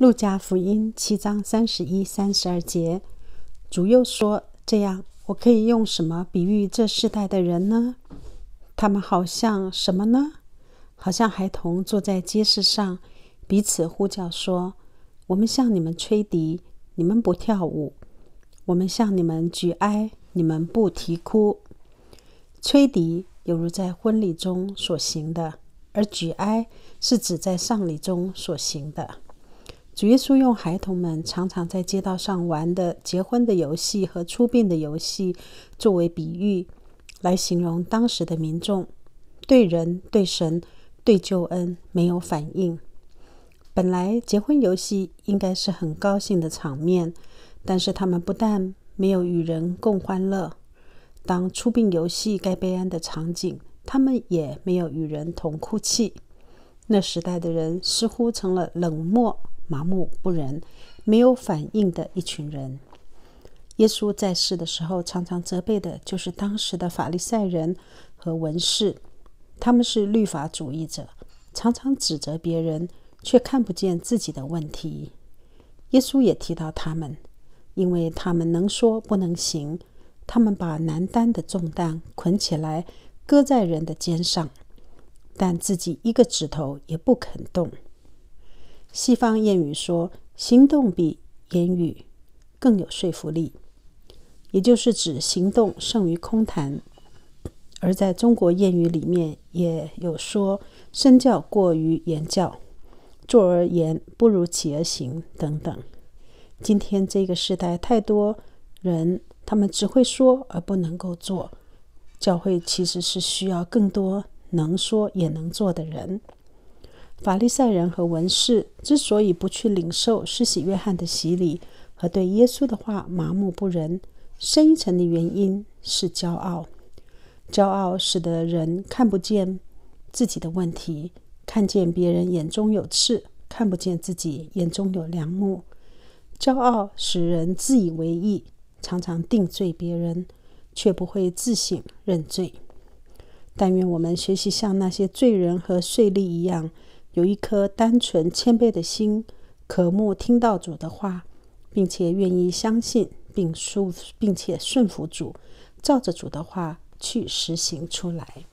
路加福音七章三十一、三十二节，主又说：“这样，我可以用什么比喻这世代的人呢？他们好像什么呢？好像孩童坐在街市上，彼此呼叫说：‘我们向你们吹笛，你们不跳舞；我们向你们举哀，你们不啼哭。’吹笛，犹如在婚礼中所行的；而举哀，是指在丧礼中所行的。”主耶稣用孩童们常常在街道上玩的结婚的游戏和出殡的游戏作为比喻，来形容当时的民众对人、对神、对救恩没有反应。本来结婚游戏应该是很高兴的场面，但是他们不但没有与人共欢乐，当出殡游戏该悲哀的场景，他们也没有与人同哭泣。那时代的人似乎成了冷漠。麻木不仁、没有反应的一群人。耶稣在世的时候，常常责备的就是当时的法利赛人和文士，他们是律法主义者，常常指责别人，却看不见自己的问题。耶稣也提到他们，因为他们能说不能行，他们把难担的重担捆起来，搁在人的肩上，但自己一个指头也不肯动。西方谚语说：“行动比言语更有说服力。”也就是指行动胜于空谈。而在中国谚语里面也有说：“身教过于言教，坐而言不如起而行。”等等。今天这个时代，太多人他们只会说而不能够做，教会其实是需要更多能说也能做的人。法利赛人和文士之所以不去领受施洗约翰的洗礼，和对耶稣的话麻木不仁，深一层的原因是骄傲。骄傲使得人看不见自己的问题，看见别人眼中有刺，看不见自己眼中有良木。骄傲使人自以为意，常常定罪别人，却不会自省认罪。但愿我们学习像那些罪人和税吏一样。有一颗单纯谦卑的心，渴慕听到主的话，并且愿意相信，并顺并且顺服主，照着主的话去实行出来。